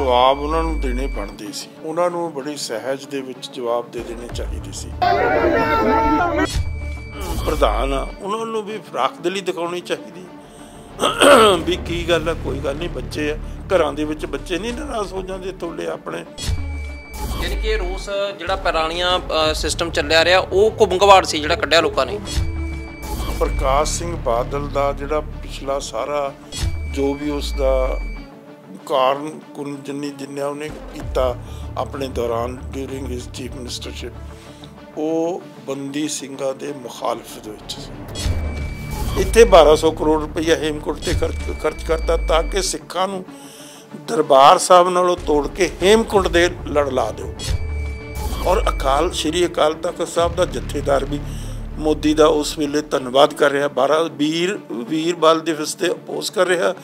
ਜਵਾਬ ਉਹਨਾਂ ਨੂੰ ਦੇਣੇ ਬਣਦੇ ਸੀ ਉਹਨਾਂ ਨੂੰ ਬੜੀ ਸਹਿਜ ਦੇ ਵਿੱਚ ਜਵਾਬ ਦੇ ਦੇਣੇ ਚਾਹੀਦੇ ਸੀ ਪ੍ਰਧਾਨ ਉਹਨਾਂ ਨੂੰ ਵੀ ਲਈ ਦਿਖਾਉਣੀ ਚਾਹੀਦੀ ਵੀ ਕੀ ਗੱਲ ਆ ਕੋਈ ਗੱਲ ਨਹੀਂ ਬੱਚੇ ਆ ਘਰਾਂ ਦੇ ਵਿੱਚ ਬੱਚੇ ਨਹੀਂ ਨਰਾਜ਼ ਹੋ ਜਾਂਦੇ ਥੋੜੇ ਆਪਣੇ ਯਾਨੀ ਕਿ ਰੋਸ ਜਿਹੜਾ ਪੈਰਾਣੀਆਂ ਸਿਸਟਮ ਚੱਲਿਆ ਰਿਹਾ ਉਹ ਕੁੰਗਵਾੜ ਸੀ ਜਿਹੜਾ ਕੱਢਿਆ ਲੋਕਾਂ ਨੇ ਪ੍ਰਕਾਸ਼ ਸਿੰਘ ਬਾਦਲ ਦਾ ਜਿਹੜਾ ਪਿਛਲਾ ਸਾਰਾ ਜੋ ਵੀ ਉਸ ਦਾ ਕਾਰਨ ਕੁਨ ਜਿੰਨੀ ਜਿੰਨਾ ਉਹਨੇ ਕੀਤਾ ਆਪਣੇ ਦੌਰਾਨ ਡਿਊਰਿੰਗ ਹਿਸ ਚੀਫ ਮਿਨਿਸਟਰਸ਼ਿਪ ਉਹ ਬੰਦੀ ਸਿੰਘਾਂ ਦੇ ਮੁਖਾਲਫਤ ਵਿੱਚ ਇੱਥੇ 1200 ਕਰੋੜ ਰੁਪਏ ਹੇਮਕੁੰਟ ਤੇ ਖਰਚ ਕਰਤਾ ਤਾਂ ਕਿ ਸਿੱਖਾਂ ਨੂੰ ਦਰਬਾਰ ਸਾਹਿਬ ਨਾਲੋਂ ਤੋੜ ਕੇ ਹੇਮਕੁੰਟ ਦੇ ਲੜਲਾ ਦਿਓ ਔਰ ਅਕਾਲ ਸ਼੍ਰੀ ਅਕਾਲ ਤਖਤ ਸਾਹਿਬ ਦਾ ਜਥੇਦਾਰ ਵੀ ਮੋਦੀ ਦਾ ਉਸ ਵੇਲੇ ਧੰਨਵਾਦ ਕਰ ਰਿਹਾ 12 ਵੀਰ ਵੀਰ ਬਲ ਦਿਵਸ ਤੇ ਅਪੋਜ਼ ਕਰ ਰਿਹਾ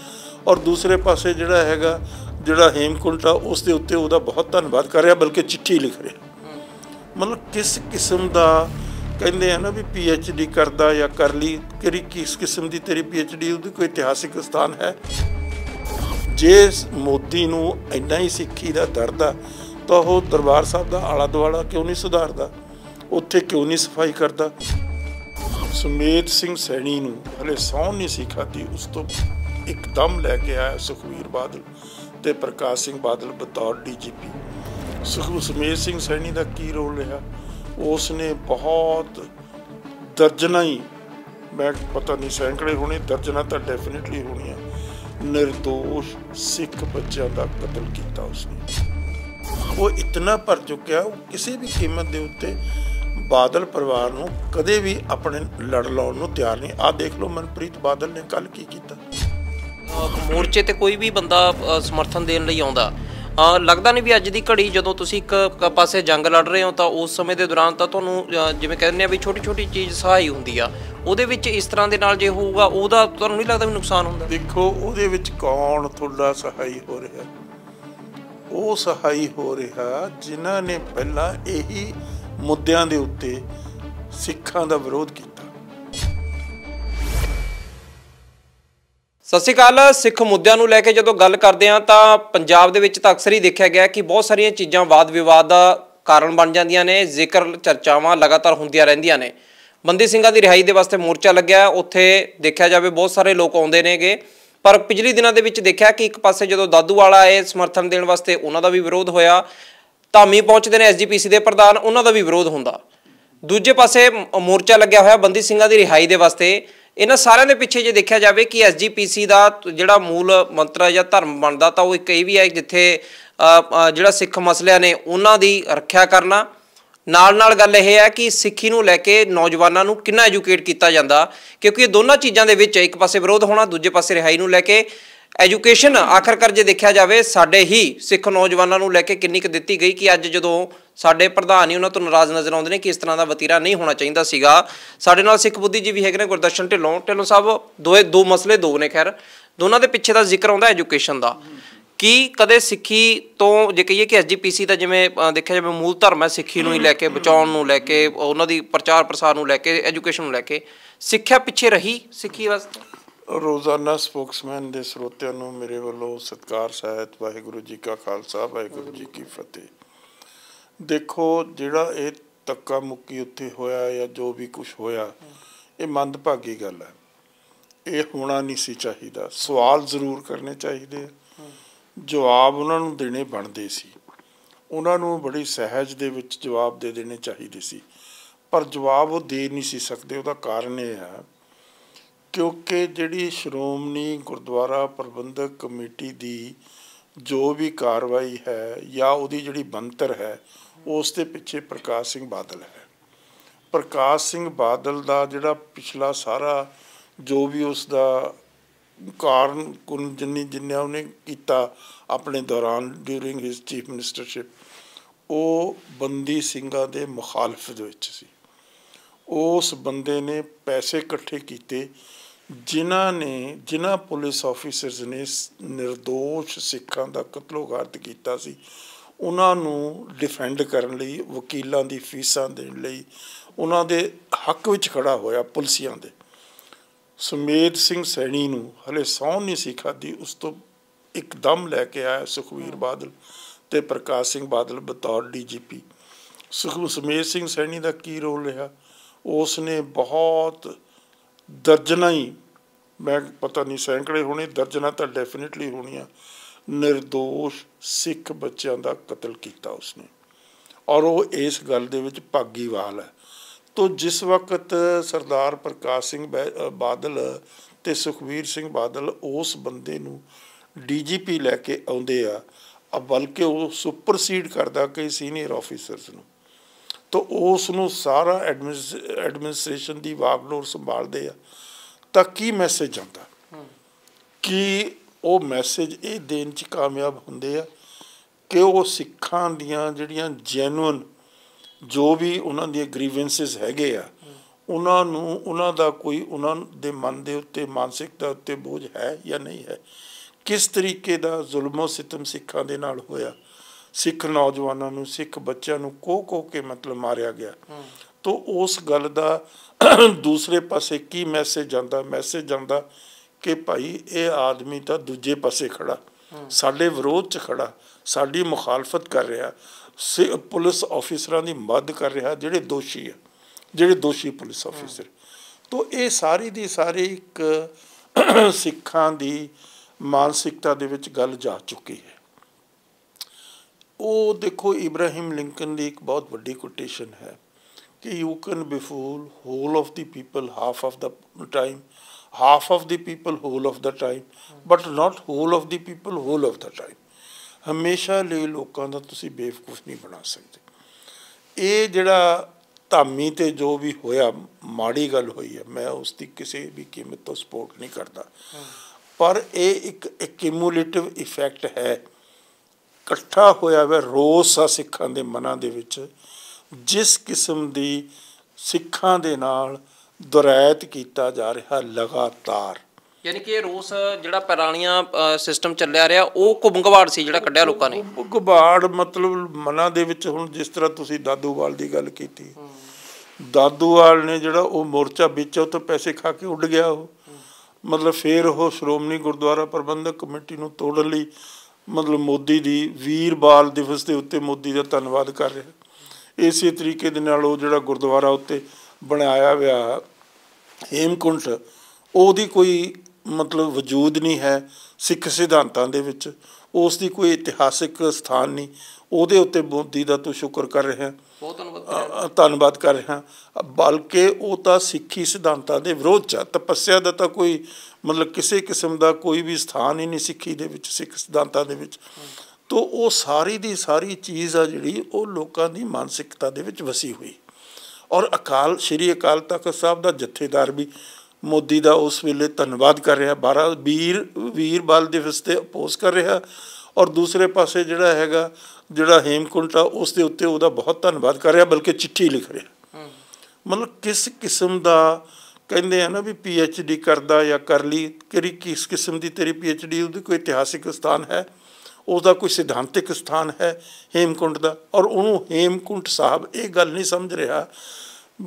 ਔਰ ਦੂਸਰੇ ਪਾਸੇ ਜਿਹੜਾ ਹੈਗਾ ਜਿਹੜਾ ਹੇਮਕੁੰਟ ਆ ਉਸ ਦੇ ਉੱਤੇ ਉਹਦਾ ਬਹੁਤ ਧੰਨਵਾਦ ਕਰ ਰਿਹਾ ਬਲਕਿ ਚਿੱਠੀ ਲਿਖ ਰਿਹਾ ਮਤਲਬ ਕਿਸ ਕਿਸਮ ਦਾ ਕਹਿੰਦੇ ਆ ਨਾ ਵੀ ਪੀ ਐਚ ਡੀ ਕਰਦਾ ਜਾਂ ਕਰ ਲਈ ਕਿਹੜੀ ਕਿਸ ਕਿਸਮ ਦੀ ਤੇਰੀ ਪੀ ਐਚ ਡੀ ਉਹਦੀ ਕੋਈ ਇਤਿਹਾਸਿਕ ਸਥਾਨ ਹੈ ਜੇ ਮੋਦੀ ਨੂੰ ਇੰਨਾ ਹੀ ਸਿੱਖੀ ਦਾ ਦਰਦ ਆ ਤਾਂ ਉਹ ਦਰਬਾਰ ਸਾਹਿਬ ਦਾ ਆਲਾ ਦੁਆਲਾ ਕਿਉਂ ਨਹੀਂ ਸੁਧਾਰਦਾ ਉੱਥੇ ਕਿਉਂ ਨਹੀਂ ਸਫਾਈ ਕਰਦਾ ਸੁਮੇਧ ਸਿੰਘ ਸੈਣੀ ਨੂੰ ਹਲੇ ਸੌਣ ਨਹੀਂ ਸਿਖਾਤੀ ਉਸ ਤੋਂ ਇੱਕਦਮ ਲੈ ਕੇ ਆਇਆ ਸੁਖਵੀਰ ਬਾਦਲ ਤੇ ਪ੍ਰਕਾਸ਼ ਸਿੰਘ ਬਾਦਲ ਬਤੌਰ ਡੀਜੀਪੀ ਸੁਖਵੀਰ ਸਮੇਰ ਸਿੰਘ ਸੈਣੀ ਦਾ ਕੀ ਰੋਲ ਰਿਹਾ ਉਸ ਨੇ ਬਹੁਤ ਦਰਜਨਾ ਹੀ ਮੈਂ ਪਤਾ ਨਹੀਂ ਸੈਂਕੜੇ ਹੋਣੇ ਦਰਜਨਾ ਤਾਂ ਡੈਫੀਨਿਟਲੀ ਹੋਣੀਆਂ ਨਿਰਦੋਸ਼ ਸਿੱਖ ਬੱਚਿਆਂ ਦਾ ਕਤਲ ਕੀਤਾ ਉਸਨੇ ਉਹ ਇਤਨਾ ਭਰ ਚੁੱਕਿਆ ਉਹ ਕਿਸੇ ਵੀ ਕੀਮਤ ਦੇ ਉੱਤੇ ਬਾਦਲ ਪਰਿਵਾਰ ਨੂੰ ਕਦੇ ਵੀ ਆਪਣੇ ਲੜ ਲਾਉਣ ਨੂੰ ਤਿਆਰ ਨਹੀਂ ਆ ਦੇਖ ਲਓ ਮਨਪ੍ਰੀਤ ਬਾਦਲ ਨੇ ਕੱਲ ਕੀ ਕੀਤਾ ਮੋਰਚੇ ਤੇ ਕੋਈ ਵੀ ਬੰਦਾ ਸਮਰਥਨ ਦੇਣ ਲਈ ਆਉਂਦਾ ਲੱਗਦਾ ਨਹੀਂ ਵੀ ਅੱਜ ਦੀ ਘੜੀ ਜਦੋਂ ਤੁਸੀਂ ਇੱਕ ਪਾਸੇ ਜੰਗ ਲੜ ਰਹੇ ਹੋ ਤਾਂ ਉਸ ਸਮੇਂ ਦੇ ਦੌਰਾਨ ਤਾਂ ਤੁਹਾਨੂੰ ਜਿਵੇਂ ਕਹਿੰਦੇ ਆ ਵੀ ਛੋਟੀ ਛੋਟੀ ਚੀਜ਼ ਸਹਾਈ ਹੁੰਦੀ ਆ ਉਹਦੇ ਵਿੱਚ ਇਸ ਤਰ੍ਹਾਂ ਦੇ ਨਾਲ ਜੇ ਹੋਊਗਾ ਉਹਦਾ ਤੁਹਾਨੂੰ ਨਹੀਂ ਲੱਗਦਾ ਵੀ ਨੁਕਸਾਨ ਹੁੰਦਾ ਦੇਖੋ ਉਹਦੇ ਵਿੱਚ ਕੌਣ ਤੁਹਾਡਾ ਸਹਾਈ ਹੋ ਰਿਹਾ ਉਹ ਸਹਾਈ ਹੋ ਰਿਹਾ ਜਿਨ੍ਹਾਂ ਨੇ ਪਹਿਲਾਂ ਇਹੀ ਮੁੱਦਿਆਂ ਦੇ ਉੱਤੇ ਸਿੱਖਾਂ ਦਾ ਵਿਰੋਧ ਕੀਤਾ ਸਤਿ ਸ਼੍ਰੀ ਅਕਾਲ ਸਿੱਖ ਮੁੱਦਿਆਂ ਨੂੰ ਲੈ ਕੇ ਜਦੋਂ ਗੱਲ ਕਰਦੇ ਆ ਤਾਂ ਪੰਜਾਬ ਦੇ ਵਿੱਚ ਤਾਂ ਅਕਸਰ ਹੀ ਦੇਖਿਆ ਗਿਆ ਕਿ ਬਹੁਤ ਸਾਰੀਆਂ ਚੀਜ਼ਾਂ ਵਾਦ ਵਿਵਾਦ ਦਾ ਕਾਰਨ ਬਣ ਜਾਂਦੀਆਂ ਨੇ ਜ਼ਿਕਰ ਚਰਚਾਵਾਂ ਲਗਾਤਾਰ ਹੁੰਦੀਆਂ ਰਹਿੰਦੀਆਂ ਨੇ ਬੰਦੀ ਸਿੰਘਾਂ ਦੀ ਰਿਹਾਈ ਦੇ ਵਾਸਤੇ ਮੋਰਚਾ ਲੱਗਿਆ ਉੱਥੇ ਦੇਖਿਆ ਜਾਵੇ ਬਹੁਤ ਸਾਰੇ ਲੋਕ ਆਉਂਦੇ ਨੇਗੇ ਪਰ ਪਿਛਲੇ ਦਿਨਾਂ ਦੇ ਵਿੱਚ ਦੇਖਿਆ ਕਿ ਇੱਕ ਪਾਸੇ ਜਦੋਂ ਦਾਦੂ ਵਾਲਾ ਇਹ ਸਮਰਥਨ ਦੇਣ ਵਾਸਤੇ ਉਹਨਾਂ ਦਾ ਵੀ ਵਿਰੋਧ ਹੋਇਆ ਧਾਮੀ ਪਹੁੰਚਦੇ ਨੇ ਐਸਜੀਪੀਸੀ ਦੇ ਪ੍ਰਧਾਨ ਉਹਨਾਂ ਦਾ ਵੀ ਵਿਰੋਧ ਹੁੰਦਾ ਦੂਜੇ ਪਾਸੇ ਮੋਰਚਾ ਲੱਗਿਆ ਹੋਇਆ ਬੰਦੀ ਸਿੰਘਾਂ ਦੀ ਰਿਹਾਈ ਦੇ ਵਾਸਤੇ ਇਹਨਾਂ ਸਾਰਿਆਂ ਦੇ ਪਿੱਛੇ ਜੇ ਦੇਖਿਆ ਜਾਵੇ ਕਿ ਐਸਜੀਪੀਸੀ ਦਾ ਜਿਹੜਾ ਮੂਲ ਮੰਤਰ ਜਾਂ ਧਰਮ ਬਣਦਾ ਤਾਂ ਉਹ ਇੱਕ ਇਹ ਵੀ ਹੈ ਜਿੱਥੇ ਜਿਹੜਾ ਸਿੱਖ ਮਸਲਿਆਂ ਨੇ ਉਹਨਾਂ ਦੀ ਰੱਖਿਆ ਕਰਨਾ ਨਾਲ ਨਾਲ ਗੱਲ ਇਹ ਹੈ ਕਿ ਸਿੱਖੀ ਨੂੰ ਲੈ ਕੇ ਨੌਜਵਾਨਾਂ ਨੂੰ ਕਿੰਨਾ ਐਜੂਕੇਟ ਕੀਤਾ ਜਾਂਦਾ ਕਿਉਂਕਿ ਇਹ ਦੋਨਾਂ ਚੀਜ਼ਾਂ ਦੇ ਵਿੱਚ ਇੱਕ ਪਾਸੇ ਵਿਰੋਧ ਹੋਣਾ ਦੂਜੇ ਪਾਸੇ ਰਿਹਾਈ ਨੂੰ ਲੈ ਕੇ ਐਜੂਕੇਸ਼ਨ ਆਖਰਕਾਰ ਜੇ ਦੇਖਿਆ ਜਾਵੇ ਸਾਡੇ ਹੀ ਸਿੱਖ ਨੌਜਵਾਨਾਂ ਨੂੰ ਲੈ ਕੇ ਕਿੰਨੀ ਕੁ ਦਿੱਤੀ ਗਈ ਕਿ ਅੱਜ ਜਦੋਂ ਸਾਡੇ ਪ੍ਰਧਾਨ ਹੀ ਉਹਨਾਂ ਤੋਂ ਨਾਰਾਜ਼ ਨਜ਼ਰ ਆਉਂਦੇ ਨੇ ਕਿ ਇਸ ਤਰ੍ਹਾਂ ਦਾ ਵਤੀਰਾ ਨਹੀਂ ਹੋਣਾ ਚਾਹੀਦਾ ਸੀਗਾ ਸਾਡੇ ਨਾਲ ਸਿੱਖ ਬੁੱਧੀ ਜੀ ਵੀ ਹੈਗੇ ਨੇ ਗੁਰਦਰਸ਼ਨ ਢਿੱਲੋਂ ਢਿੱਲੋਂ ਸਾਹਿਬ ਦੋਏ ਦੋ ਮਸਲੇ ਦੋ ਨੇ ਖੈਰ ਦੋਨਾਂ ਦੇ ਪਿੱਛੇ ਦਾ ਜ਼ਿਕਰ ਆਉਂਦਾ ਐਜੂਕੇਸ਼ਨ ਦਾ ਕੀ ਕਦੇ ਸਿੱਖੀ ਤੋਂ ਜੇ ਕਹੀਏ ਕਿ ਐਸਜੀਪੀਸੀ ਦਾ ਜਿਵੇਂ ਦੇਖਿਆ ਜਾਵੇ ਮੂਲ ਧਰਮ ਹੈ ਸਿੱਖੀ ਨੂੰ ਹੀ ਲੈ ਕੇ ਬਚਾਉਣ ਨੂੰ ਲੈ ਕੇ ਉਹਨਾਂ ਦੀ ਪ੍ਰਚਾਰ ਪ੍ਰਸਾਰ ਨੂੰ ਲੈ ਕੇ ਐਜੂਕੇਸ਼ਨ ਨੂੰ ਲੈ ਕੇ ਸਿੱਖਿਆ ਪਿੱਛੇ ਰਹੀ ਸਿੱਖੀ ਵਾਸਤੇ ਰੋਜ਼ਾਨਾ ਸਪੋਕਸਮੈਨ ਦੇ ਸਰੋਤਿਆਂ ਨੂੰ ਮੇਰੇ ਵੱਲੋਂ ਸਤਿਕਾਰ ਸਹਿਤ ਵਾਹਿਗੁਰੂ ਜੀ ਕਾ ਖਾਲਸਾ ਵਾਹਿਗੁਰੂ ਜੀ ਕੀ ਫਤਿਹ ਦੇਖੋ ਜਿਹੜਾ ਇਹ ਤੱਕਾ ਮੁੱਕੀ ਉੱਥੇ ਹੋਇਆ ਜਾਂ ਜੋ ਵੀ ਕੁਝ ਹੋਇਆ ਇਹ ਮੰਦਭਾਗੀ ਗੱਲ ਹੈ ਇਹ ਹੋਣਾ ਨਹੀਂ ਸੀ ਚਾਹੀਦਾ ਸਵਾਲ ਜ਼ਰੂਰ ਕਰਨੇ ਚਾਹੀਦੇ ਜਵਾਬ ਉਹਨਾਂ ਨੂੰ ਦੇਣੇ ਬਣਦੇ ਸੀ ਉਹਨਾਂ ਨੂੰ ਬੜੀ ਸਹਿਜ ਦੇ ਵਿੱਚ ਜਵਾਬ ਦੇ ਦੇਣੇ ਚਾਹੀਦੇ ਸੀ ਪਰ ਜਵਾਬ ਉਹ ਦੇ ਨਹੀਂ ਸੀ ਸਕਦੇ ਉਹਦਾ ਕਾਰਨ ਇਹ ਹੈ ਕਿਉਂਕਿ ਜਿਹੜੀ ਸ਼੍ਰੋਮਣੀ ਗੁਰਦੁਆਰਾ ਪ੍ਰਬੰਧਕ ਕਮੇਟੀ ਦੀ ਜੋ ਵੀ ਕਾਰਵਾਈ ਹੈ ਜਾਂ ਉਹਦੀ ਜਿਹੜੀ ਬੰਤਰ ਹੈ ਉਸ ਦੇ ਪਿੱਛੇ ਪ੍ਰਕਾਸ਼ ਸਿੰਘ ਬਾਦਲ ਹੈ ਪ੍ਰਕਾਸ਼ ਸਿੰਘ ਬਾਦਲ ਦਾ ਜਿਹੜਾ ਪਿਛਲਾ ਸਾਰਾ ਜੋ ਵੀ ਉਸ ਦਾ ਕਾਰਨ ਕੁਨ ਜਿੰਨੀ ਜਿੰਨਾ ਉਹਨੇ ਕੀਤਾ ਆਪਣੇ ਦੌਰਾਨ ਡਿਊਰਿੰਗ ਹਿਸ ਚੀਫ ਮਿਨਿਸਟਰਸ਼ਿਪ ਉਹ ਬੰਦੀ ਸਿੰਘਾਂ ਦੇ ਮੁਖਾਲਫ ਦੇ ਵਿੱਚ ਸੀ ਉਸ ਬੰਦੇ ਨੇ ਪੈਸੇ ਇਕੱਠੇ ਕੀਤੇ ਜਿਨ੍ਹਾਂ ਨੇ ਜਿਨ੍ਹਾਂ ਪੁਲਿਸ ਆਫੀਸਰਸ ਨੇ ਨਿਰਦੋਸ਼ ਸਿੱਖਾਂ ਦਾ ਕਤਲੋਗਾਰਤ ਕੀਤਾ ਸੀ ਉਹਨਾਂ ਨੂੰ ਡਿਫੈਂਡ ਕਰਨ ਲਈ ਵਕੀਲਾਂ ਦੀ ਫੀਸਾਂ ਦੇਣ ਲਈ ਉਹਨਾਂ ਦੇ ਹੱਕ ਵਿੱਚ ਖੜਾ ਹੋਇਆ ਪੁਲਸੀਆਂ ਦੇ ਸੁਮੇਤ ਸਿੰਘ ਸੈਣੀ ਨੂੰ ਹਲੇ ਸੌਂ ਨਹੀਂ ਸੀ ਖਾਦੀ ਉਸ ਤੋਂ ਇੱਕਦਮ ਲੈ ਕੇ ਆਇਆ ਸੁਖਵੀਰ ਬਾਦਲ ਤੇ ਪ੍ਰਕਾਸ਼ ਸਿੰਘ ਬਾਦਲ ਬਤੌਰ ਡੀਜੀਪੀ ਸੁਖਮ ਸੁਮੇਤ ਸਿੰਘ ਸੈਣੀ ਦਾ ਕੀ ਰੋਲ ਰਿਹਾ ਉਸ ਨੇ ਬਹੁਤ ਦਰਜਨਾਂ ਹੀ ਮੈਂ ਪਤਾ ਨਹੀਂ ਸੈਂਕੜੇ ਹੋਣੇ ਦਰਜਨਾਂ ਤਾਂ ਡੈਫੀਨਿਟਲੀ ਹੋਣੀਆਂ ਨਿਰਦੋਸ਼ ਸਿੱਖ ਬੱਚਿਆਂ ਦਾ ਕਤਲ ਕੀਤਾ ਉਸਨੇ ਔਰ ਉਹ ਇਸ ਗੱਲ ਦੇ ਵਿੱਚ ਭਾਗੀਵਾਲ ਹੈ ਤੋਂ ਜਿਸ ਵਕਤ ਸਰਦਾਰ ਪ੍ਰਕਾਸ਼ ਸਿੰਘ ਬਾਦਲ ਤੇ ਸੁਖਵੀਰ ਸਿੰਘ ਬਾਦਲ ਉਸ ਬੰਦੇ ਨੂੰ ਡੀਜੀਪੀ ਲੈ ਕੇ ਆਉਂਦੇ ਆ ਬਲਕਿ ਉਹ ਸੁਪਰਸੀਡ ਕਰਦਾ ਕਈ ਸੀਨੀਅਰ ਆਫੀਸਰਸ ਨੂੰ ਤਾਂ ਉਸ ਨੂੰ ਸਾਰਾ ਐਡਮਿਨਿਸਟ੍ਰੇਸ਼ਨ ਦੀ ਵਾਗਡੋਰ ਸੰਭਾਲਦੇ ਆ ਤਾਂ ਕੀ ਮੈਸੇਜ ਜਾਂਦਾ ਕਿ ਉਹ ਮੈਸੇਜ ਇਹ ਦੇਣ 'ਚ ਕਾਮਯਾਬ ਹੁੰਦੇ ਆ ਕਿ ਉਹ ਸਿੱਖਾਂ ਦੀਆਂ ਜਿਹੜੀਆਂ ਜੈਨੂਨ ਜੋ ਵੀ ਉਹਨਾਂ ਦੀਆਂ ਗ੍ਰੀਵੈਂਸਸ ਹੈਗੇ ਆ ਉਹਨਾਂ ਨੂੰ ਉਹਨਾਂ ਦਾ ਕੋਈ ਉਹਨਾਂ ਦੇ ਮਨ ਦੇ ਉੱਤੇ ਮਾਨਸਿਕਤਾ ਉੱਤੇ ਬੋਝ ਹੈ ਜਾਂ ਨਹੀਂ ਹੈ ਕਿਸ ਤਰੀਕੇ ਦਾ ਜ਼ੁਲਮੋ ਸਿਤਮ ਸਿੱਖਾਂ ਦੇ ਨਾਲ ਹੋਇਆ ਸਿੱਖ ਨੌਜਵਾਨਾਂ ਨੂੰ ਸਿੱਖ ਬੱਚਿਆਂ ਨੂੰ ਕੋ ਕੋ ਕੇ ਮਤਲਬ ਮਾਰਿਆ ਗਿਆ ਤੋਂ ਉਸ ਗੱਲ ਦਾ ਦੂਸਰੇ ਪਾਸੇ ਕੀ ਮੈਸੇਜ ਜਾਂਦਾ ਮੈਸੇਜ ਜਾਂਦਾ ਕਿ ਭਾਈ ਇਹ ਆਦਮੀ ਤਾਂ ਦੂਜੇ ਪਾਸੇ ਖੜਾ ਸਾਡੇ ਵਿਰੋਧ 'ਚ ਖੜਾ ਸਾਡੀ ਮੁਖਾਲਫਤ ਕਰ ਰਿਹਾ ਪੁਲਿਸ ਆਫੀਸਰਾਂ ਦੀ ਮਦਦ ਕਰ ਰਿਹਾ ਜਿਹੜੇ ਦੋਸ਼ੀ ਆ ਜਿਹੜੇ ਦੋਸ਼ੀ ਪੁਲਿਸ ਆਫੀਸਰ ਤੋਂ ਇਹ ਸਾਰੀ ਦੀ ਸਾਰੀ ਇੱਕ ਸਿੱਖਾਂ ਦੀ ਮਾਨਸਿਕਤਾ ਦੇ ਵਿੱਚ ਗੱਲ ਜਾ ਚੁੱਕੀ ਹੈ ਉਹ ਦੇਖੋ ਇਬਰਾਹਿਮ ਲਿੰਕਨ ਦੀ ਇੱਕ ਬਹੁਤ ਵੱਡੀ ਕੋਟੇਸ਼ਨ ਹੈ ਕਿ you can be fool whole of the people half of the time half of the people whole of the time but not whole of the people whole of the time ਹਮੇਸ਼ਾ ਲਈ ਲੋਕਾਂ ਦਾ ਤੁਸੀਂ ਬੇਵਕੂਫ ਨਹੀਂ ਬਣਾ ਸਕਦੇ ਇਹ ਜਿਹੜਾ ਧਾਮੀ ਤੇ ਜੋ ਵੀ ਹੋਇਆ ਮਾੜੀ ਗੱਲ ਹੋਈ ਹੈ ਮੈਂ ਉਸ ਦੀ ਕਿਸੇ ਵੀ ਕੀਮਤ ਤੋਂ ਸਪੋਰਟ ਨਹੀਂ ਕਰਦਾ ਪਰ ਇਹ ਇੱਕ ਇਕਿਮੂਲੇਟਿਵ ਇਫੈਕਟ ਹੈ ਇਕੱਠਾ ਹੋਇਆ ਹੋਇਆ ਰੋਸ ਆ ਸਿੱਖਾਂ ਦੇ ਮਨਾਂ ਦੇ ਵਿੱਚ ਜਿਸ ਕਿਸਮ ਦੀ ਸਿੱਖਾਂ ਦੇ ਨਾਲ ਦੁਰੈਤ ਕੀਤਾ ਜਾ ਰਿਹਾ ਲਗਾਤਾਰ ਯਾਨੀ ਕਿ ਇਹ ਰੋਸ ਜਿਹੜਾ ਪੁਰਾਣੀਆਂ ਸਿਸਟਮ ਚੱਲਿਆ ਰਿਹਾ ਉਹ ਕੁੰਗਵਾੜ ਸੀ ਜਿਹੜਾ ਕੱਢਿਆ ਲੋਕਾਂ ਨੇ ਕੁੰਗਵਾੜ ਮਤਲਬ ਮਨਾਂ ਦੇ ਵਿੱਚ ਹੁਣ ਜਿਸ ਤਰ੍ਹਾਂ ਤੁਸੀਂ ਦਾਦੂਵਾਲ ਦੀ ਗੱਲ ਕੀਤੀ ਦਾਦੂਵਾਲ ਨੇ ਜਿਹੜਾ ਉਹ ਮੋਰਚਾ ਵਿੱਚੋਂ ਤੋਂ ਪੈਸੇ ਖਾ ਕੇ ਉੱਡ ਗਿਆ ਉਹ ਮਤਲਬ ਫੇਰ ਉਹ ਸ਼੍ਰੋਮਣੀ ਗੁਰਦੁਆਰਾ ਪ੍ਰਬੰਧਕ ਕਮੇਟੀ ਨੂੰ ਤੋੜਨ ਲਈ ਮਤਲਬ ਮੋਦੀ ਦੀ ਵੀਰ ਬਾਲ ਦਿਵਸ ਦੇ ਉੱਤੇ ਮੋਦੀ ਦਾ ਧੰਨਵਾਦ ਕਰ ਰਿਹਾ ਇਸੇ ਤਰੀਕੇ ਦੇ ਨਾਲ ਉਹ ਜਿਹੜਾ ਗੁਰਦੁਆਰਾ ਉੱਤੇ ਬਣਾਇਆ ਹੋਇਆ ਹੇਮਕੁੰਟ ਉਹਦੀ ਕੋਈ ਮਤਲਬ ਵਜੂਦ ਨਹੀਂ ਹੈ ਸਿੱਖ ਸਿਧਾਂਤਾਂ ਦੇ ਵਿੱਚ ਉਸ ਦੀ ਕੋਈ ਇਤਿਹਾਸਿਕ ਸਥਾਨ ਨਹੀਂ ਉਹਦੇ ਉੱਤੇ ਬੋਦੀ ਦਾ ਤੂੰ ਸ਼ੁਕਰ ਕਰ ਰਿਹਾ ਬਹੁਤ ਧੰਨਵਾਦ ਧੰਨਵਾਦ ਕਰ ਰਿਹਾ ਬਲਕਿ ਉਹ ਤਾਂ ਸਿੱਖੀ ਸਿਧਾਂਤਾਂ ਦੇ ਵਿਰੋਧ ਚ ਤਪੱਸਿਆ ਦਾ ਤਾਂ ਕੋਈ ਮਤਲਬ ਕਿਸੇ ਕਿਸਮ ਦਾ ਕੋਈ ਵੀ ਸਥਾਨ ਹੀ ਨਹੀਂ ਸਿੱਖੀ ਦੇ ਵਿੱਚ ਸਿੱਖ ਸਿਧਾਂਤਾਂ ਦੇ ਵਿੱਚ ਤੋ ਉਹ ਸਾਰੀ ਦੀ ਸਾਰੀ ਚੀਜ਼ ਆ ਜਿਹੜੀ ਉਹ ਲੋਕਾਂ ਦੀ ਮਾਨਸਿਕਤਾ ਦੇ ਵਿੱਚ ਵਸੀ ਹੋਈ ਔਰ ਅਕਾਲ ਸ਼੍ਰੀ ਅਕਾਲ ਤਖਤ ਸਾਹਿਬ ਦਾ ਜਥੇਦਾਰ ਵੀ ਮੋਦੀ ਦਾ ਉਸ ਵੇਲੇ ਧੰਨਵਾਦ ਕਰ ਰਿਹਾ ਬਾਰਾ ਵੀਰ ਵੀਰ ਬਲ ਦਿਵਸ ਤੇ ਅਪੋਸ ਕਰ ਰਿਹਾ ਔਰ ਦੂਸਰੇ ਪਾਸੇ ਜਿਹੜਾ ਹੈਗਾ ਜਿਹੜਾ ਹੇਮਕੁੰਟ ਆ ਉਸ ਦੇ ਉੱਤੇ ਉਹਦਾ ਬਹੁਤ ਧੰਨਵਾਦ ਕਰ ਰਿਹਾ ਬਲਕਿ ਚਿੱਠੀ ਲਿਖ ਰਿਹਾ ਮਤਲਬ ਕਿਸ ਕਿਸਮ ਦਾ ਕਹਿੰਦੇ ਆ ਨਾ ਵੀ ਪੀ ਐਚ ਡੀ ਕਰਦਾ ਜਾਂ ਕਰ ਲਈ ਕਿਹੜੀ ਕਿਸ ਕਿਸਮ ਦੀ ਤੇਰੀ ਪੀ ਐਚ ਡੀ ਉਹਦੀ ਕੋਈ ਇਤਿਹਾਸਿਕ ਸਥਾਨ ਹੈ ਉਹਦਾ ਕੋਈ ਸਿਧਾਂਤਿਕ ਸਥਾਨ ਹੈ ਹੇਮਕੁੰਟ ਦਾ ਔਰ ਉਹਨੂੰ ਹੇਮਕੁੰਟ ਸਾਹਿਬ ਇਹ ਗੱਲ ਨਹੀਂ ਸਮਝ ਰਿਹਾ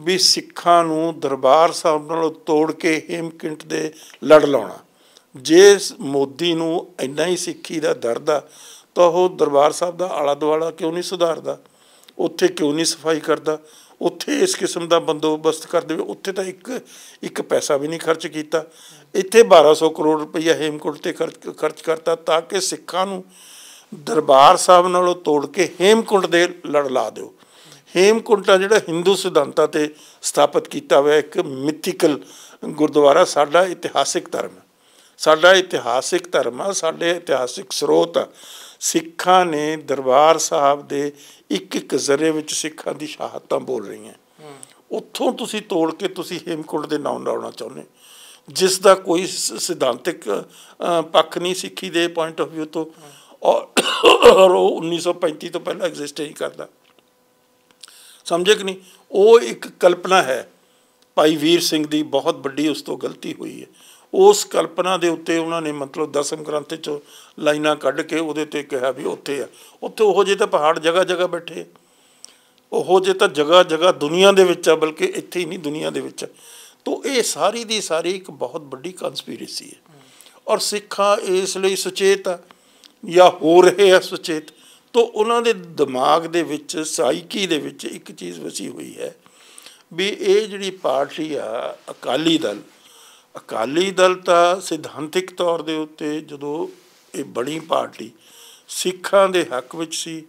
ਵੀ ਸਿੱਖਾਂ ਨੂੰ ਦਰਬਾਰ ਸਾਹਿਬ ਨਾਲੋਂ ਤੋੜ ਕੇ ਹੇਮਕਿੰਟ ਦੇ ਲੜ ਲਾਉਣਾ ਜੇ ਮੋਦੀ ਨੂੰ ਇੰਨਾ ਹੀ ਸਿੱਖੀ ਦਾ ਦਰਦ ਆ ਤਾਂ ਉਹ ਦਰਬਾਰ ਸਾਹਿਬ ਦਾ ਆਲਾ ਦੁਆਲਾ ਕਿਉਂ ਨਹੀਂ ਸੁਧਾਰਦਾ ਉੱਥੇ ਕਿਉਂ ਨਹੀਂ ਸਫਾਈ ਕਰਦਾ ਉੱਥੇ ਇਸ ਕਿਸਮ ਦਾ ਬੰਦੋਬਸਤ ਕਰ ਦੇਵੇ ਉੱਥੇ ਤਾਂ ਇੱਕ ਇੱਕ ਪੈਸਾ ਵੀ ਨਹੀਂ ਖਰਚ ਕੀਤਾ ਇੱਥੇ 1200 ਕਰੋੜ ਰੁਪਈਆ ਹੇਮਕੁੰਟ ਤੇ ਖਰਚ ਕਰਤਾ ਤਾਂ ਕਿ ਸਿੱਖਾਂ ਨੂੰ ਦਰਬਾਰ ਸਾਹਿਬ ਨਾਲੋਂ ਤੋੜ ਕੇ ਹੇਮਕੁੰਟ ਦੇ ਲੜ ਲਾ ਦਿਓ ਹੇਮਕੁੰਟਾ ਜਿਹੜਾ ਹਿੰਦੂ ਸਿਧਾਂਤਾਂ ਤੇ ਸਥਾਪਿਤ ਕੀਤਾ ਹੋਇਆ ਇੱਕ ਮਿਥਿਕਲ ਗੁਰਦੁਆਰਾ ਸਾਡਾ ਇਤਿਹਾਸਿਕ ਧਰਮ ਹੈ ਸਾਡਾ ਇਤਿਹਾਸਿਕ ਧਰਮ ਆ ਸਾਡੇ ਇਤਿਹਾਸਿਕ ਸਰੋਤ ਸਿੱਖਾਂ ਨੇ ਦਰਬਾਰ ਸਾਹਿਬ ਦੇ ਇੱਕ ਇੱਕ ਜ਼ਰੇ ਵਿੱਚ ਸਿੱਖਾਂ ਦੀ ਸ਼ਹਾਦਤਾਂ ਬੋਲ ਰਹੀਆਂ ਉੱਥੋਂ ਤੁਸੀਂ ਤੋੜ ਕੇ ਤੁਸੀਂ ਹੇਮਕੁੰਟ ਦੇ ਨਾਮ ਲਾਉਣਾ ਚਾਹੁੰਦੇ ਜਿਸ ਦਾ ਕੋਈ ਸਿਧਾਂਤਿਕ ਪੱਖ ਨਹੀਂ ਸਿੱਖੀ ਦੇ ਪੁਆਇੰਟ ਆਫ View ਤੋਂ ਔਰ ਉਹ 1935 ਤੋਂ ਪਹਿਲਾਂ ਐਗਜ਼ਿਸਟ ਨਹੀਂ ਕਰਦਾ ਸਮਝੇ ਕਿ ਨਹੀਂ ਉਹ ਇੱਕ ਕਲਪਨਾ ਹੈ ਭਾਈ ਵੀਰ ਸਿੰਘ ਦੀ ਬਹੁਤ ਵੱਡੀ ਉਸ ਤੋਂ ਗਲਤੀ ਹੋਈ ਹੈ ਉਸ ਕਲਪਨਾ ਦੇ ਉੱਤੇ ਉਹਨਾਂ ਨੇ ਮਤਲਬ ਦਸਮ ਗ੍ਰੰਥ ਚ ਲਾਈਨਾਂ ਕੱਢ ਕੇ ਉਹਦੇ ਤੇ ਕਿਹਾ ਵੀ ਉੱਥੇ ਆ ਉੱਥੇ ਉਹੋ ਜਿਹੇ ਤਾਂ ਪਹਾੜ ਜਗਾ ਜਗਾ ਬੈਠੇ ਉਹੋ ਜਿਹੇ ਤਾਂ ਜਗਾ ਜਗਾ ਦੁਨੀਆ ਦੇ ਵਿੱਚ ਆ ਬਲਕਿ ਇੱਥੇ ਹੀ ਨਹੀਂ ਦੁਨੀਆ ਦੇ ਵਿੱਚ ਤੋਂ ਇਹ ਸਾਰੀ ਦੀ ਸਾਰੀ ਇੱਕ ਬਹੁਤ ਵੱਡੀ ਕਨਸਪੀਰੇਸੀ ਹੈ ਔਰ ਸਿੱਖਾਂ ਇਸ ਲਈ ਸੁਚੇਤ ਆ ਜਾਂ ਹੋ ਰਹੇ ਆ ਸੁਚੇਤ ਤੋ ਉਹਨਾਂ ਦੇ ਦਿਮਾਗ ਦੇ ਵਿੱਚ ਸਾਈਕੀ ਦੇ ਵਿੱਚ ਇੱਕ ਚੀਜ਼ ਵਸੀ ਹੋਈ ਹੈ ਵੀ ਇਹ ਜਿਹੜੀ ਪਾਰਟੀ ਆ ਅਕਾਲੀ ਦਲ ਅਕਾਲੀ ਦਲ ਤਾਂ ਸਿਧਾਂਤਿਕ ਤੌਰ ਦੇ ਉੱਤੇ ਜਦੋਂ ਇਹ ਬੜੀ ਪਾਰਟੀ ਸਿੱਖਾਂ ਦੇ ਹੱਕ ਵਿੱਚ ਸੀ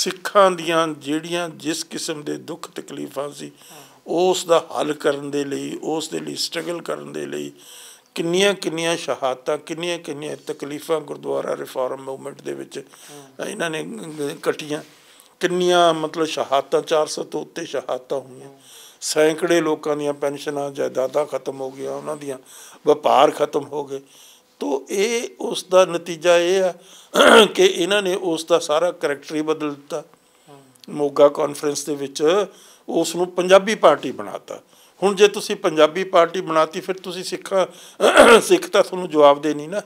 ਸਿੱਖਾਂ ਦੀਆਂ ਜਿਹੜੀਆਂ ਜਿਸ ਕਿਸਮ ਦੇ ਦੁੱਖ ਤਕਲੀਫਾਂ ਸੀ ਉਸ ਦਾ ਹੱਲ ਕਰਨ ਦੇ ਲਈ ਉਸ ਦੇ ਲਈ ਸਟਰਗਲ ਕਰਨ ਦੇ ਲਈ ਕਿੰਨੀਆਂ ਕਿੰਨੀਆਂ ਸ਼ਹਾਦਤਾਂ ਕਿੰਨੀਆਂ ਕਿੰਨੀਆਂ ਤਕਲੀਫਾਂ ਗੁਰਦੁਆਰਾ ਰਿਫਾਰਮ ਮੂਵਮੈਂਟ ਦੇ ਵਿੱਚ ਇਹਨਾਂ ਨੇ ਕੱਟੀਆਂ ਕਿੰਨੀਆਂ ਮਤਲਬ ਸ਼ਹਾਦਤਾਂ 400 ਤੋਂ ਉੱਤੇ ਸ਼ਹਾਦਤਾਂ ਹੋਈਆਂ ਸੈਂਕੜੇ ਲੋਕਾਂ ਦੀਆਂ ਪੈਨਸ਼ਨਾਂ ਜਾਇਦਾਦਾਂ ਖਤਮ ਹੋ ਗਈਆਂ ਉਹਨਾਂ ਦੀਆਂ ਵਪਾਰ ਖਤਮ ਹੋ ਗਏ ਤੋ ਇਹ ਉਸ ਦਾ ਨਤੀਜਾ ਇਹ ਆ ਕਿ ਇਹਨਾਂ ਨੇ ਉਸ ਦਾ ਸਾਰਾ ਕੈਰੈਕਟਰ ਹੀ ਬਦਲ ਦਿੱਤਾ ਮੋਗਾ ਕਾਨਫਰੰਸ ਦੇ ਵਿੱਚ ਉਸ ਨੂੰ ਪੰਜਾਬੀ ਪਾਰਟੀ ਬਣਾਤਾ ਹੁਣ ਜੇ ਤੁਸੀਂ ਪੰਜਾਬੀ ਪਾਰਟੀ ਬਣਾਤੀ ਫਿਰ ਤੁਸੀਂ ਸਿੱਖਾਂ ਸਿੱਖ ਤਾਂ ਤੁਹਾਨੂੰ ਜਵਾਬ ਦੇਣੀ ਨਾ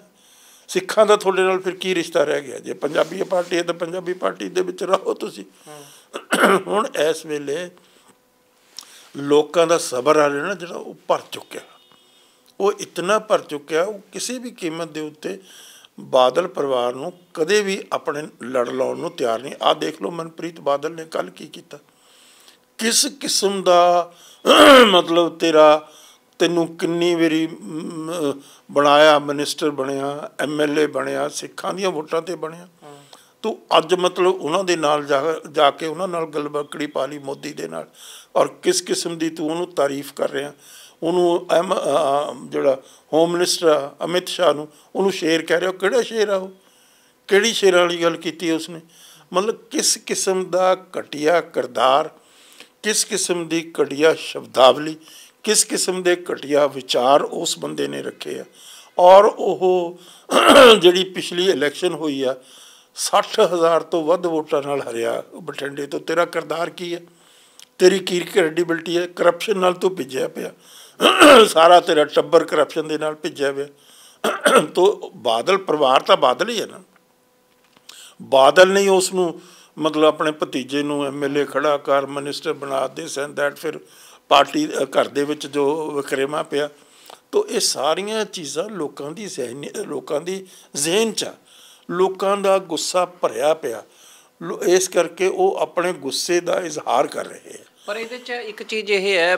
ਸਿੱਖਾਂ ਦਾ ਤੁਹਾਡੇ ਨਾਲ ਫਿਰ ਕੀ ਰਿਸ਼ਤਾ ਰਹਿ ਗਿਆ ਜੇ ਪੰਜਾਬੀ ਪਾਰਟੀ ਹੈ ਤਾਂ ਪੰਜਾਬੀ ਪਾਰਟੀ ਦੇ ਵਿੱਚ ਰਹੋ ਤੁਸੀਂ ਹੁਣ ਇਸ ਵੇਲੇ ਲੋਕਾਂ ਦਾ ਸਬਰ ਆ ਰਿਹਾ ਨਾ ਜਿਹੜਾ ਉਹ ਭਰ ਚੁੱਕਿਆ ਉਹ ਇਤਨਾ ਭਰ ਚੁੱਕਿਆ ਉਹ ਕਿਸੇ ਵੀ ਕੀਮਤ ਦੇ ਉੱਤੇ ਬਾਦਲ ਪਰਿਵਾਰ ਨੂੰ ਕਦੇ ਵੀ ਆਪਣੇ ਲੜ ਲਾਉਣ ਨੂੰ ਤਿਆਰ ਨਹੀਂ ਆ ਦੇਖ ਲਓ ਮਨਪ੍ਰੀਤ ਬਾਦਲ ਨੇ ਕੱਲ ਕੀ ਕੀਤਾ ਕਿਸ ਕਿਸਮ ਦਾ ਮਤਲਬ ਤੇਰਾ ਤੈਨੂੰ ਕਿੰਨੀ ਵਾਰੀ ਬਣਾਇਆ ਮਿਨਿਸਟਰ ਬਣਿਆ ਐਮਐਲਏ ਬਣਿਆ ਸਿੱਖਾਂ ਦੀਆਂ ਵੋਟਾਂ ਤੇ ਬਣਿਆ ਤੂੰ ਅੱਜ ਮਤਲਬ ਉਹਨਾਂ ਦੇ ਨਾਲ ਜਾ ਕੇ ਉਹਨਾਂ ਨਾਲ ਗਲਬਕੜੀ ਪਾ ਲਈ ਮੋਦੀ ਦੇ ਨਾਲ ਔਰ ਕਿਸ ਕਿਸਮ ਦੀ ਤੂੰ ਉਹਨੂੰ ਤਾਰੀਫ ਕਰ ਰਿਹਾ ਉਹਨੂੰ ਐਮ ਜਿਹੜਾ ਹੋਮ ਮਿਨਿਸਟਰ ਅਮਿਤ ਸ਼ਾਹ ਨੂੰ ਉਹਨੂੰ ਸ਼ੇਰ ਕਹਿ ਰਿਹਾ ਕਿਹੜਾ ਸ਼ੇਰ ਆ ਉਹ ਕਿਹੜੀ ਸ਼ੇਰ ਵਾਲੀ ਗੱਲ ਕੀਤੀ ਉਸਨੇ ਮਤਲਬ ਕਿਸ ਕਿਸਮ ਦਾ ਘਟਿਆ ਕਰਦਾਰ ਕਿਸ ਕਿਸਮ ਦੀ ਘਟਿਆ ਸ਼ਬਦਾਵਲੀ ਕਿਸ ਕਿਸਮ ਦੇ ਘਟਿਆ ਵਿਚਾਰ ਉਸ ਬੰਦੇ ਨੇ ਰੱਖੇ ਆ ਔਰ ਉਹ ਜਿਹੜੀ ਪਿਛਲੀ ਇਲੈਕਸ਼ਨ ਹੋਈ ਆ 60000 ਤੋਂ ਵੱਧ ਵੋਟਾਂ ਨਾਲ ਹਰਿਆ ਬਠਿੰਡੇ ਤੋਂ ਤੇਰਾ ਕਰਦਾਰ ਕੀ ਹੈ ਤੇਰੀ ਕੀ ਕ੍ਰੈਡੀਬਿਲਟੀ ਹੈ ਕਰਪਸ਼ਨ ਨਾਲ ਤੂੰ ਭਿੱਜਿਆ ਪਿਆ ਸਾਰਾ ਤੇਰਾ ਟੱਬਰ ਕਰਪਸ਼ਨ ਦੇ ਨਾਲ ਭਿੱਜਿਆ ਪਿਆ ਤੋ ਬਾਦਲ ਪਰਿਵਾਰ ਤਾਂ ਬਾਦਲ ਹੀ ਹੈ ਨਾ ਬਾਦਲ ਨਹੀਂ ਉਸ ਨੂੰ ਮਤਲਬ ਆਪਣੇ ਭਤੀਜੇ ਨੂੰ ਐਮਐਲਏ ਖੜਾ ਕਰ ਮਿਨਿਸਟਰ ਬਣਾ ਦੇ ਸੈਂਡ ਦੈਟ ਫਿਰ ਪਾਰਟੀ ਘਰ ਦੇ ਵਿੱਚ ਜੋ ਵਿਕਰੇਮਾ ਪਿਆ ਤੋਂ ਇਹ ਸਾਰੀਆਂ ਚੀਜ਼ਾਂ ਲੋਕਾਂ ਦੀ ਜ਼ਹਿਨ ਲੋਕਾਂ ਦੀ ਜ਼ਿਹਨ 'ਚ ਲੋਕਾਂ ਦਾ ਗੁੱਸਾ ਭਰਿਆ ਪਿਆ ਇਸ ਕਰਕੇ ਉਹ ਆਪਣੇ ਗੁੱਸੇ ਦਾ ਇਜ਼ਹਾਰ ਕਰ ਰਹੇ ਹੈ ਪਰ ਇਹਦੇ 'ਚ ਇੱਕ ਚੀਜ਼ ਇਹ ਹੈ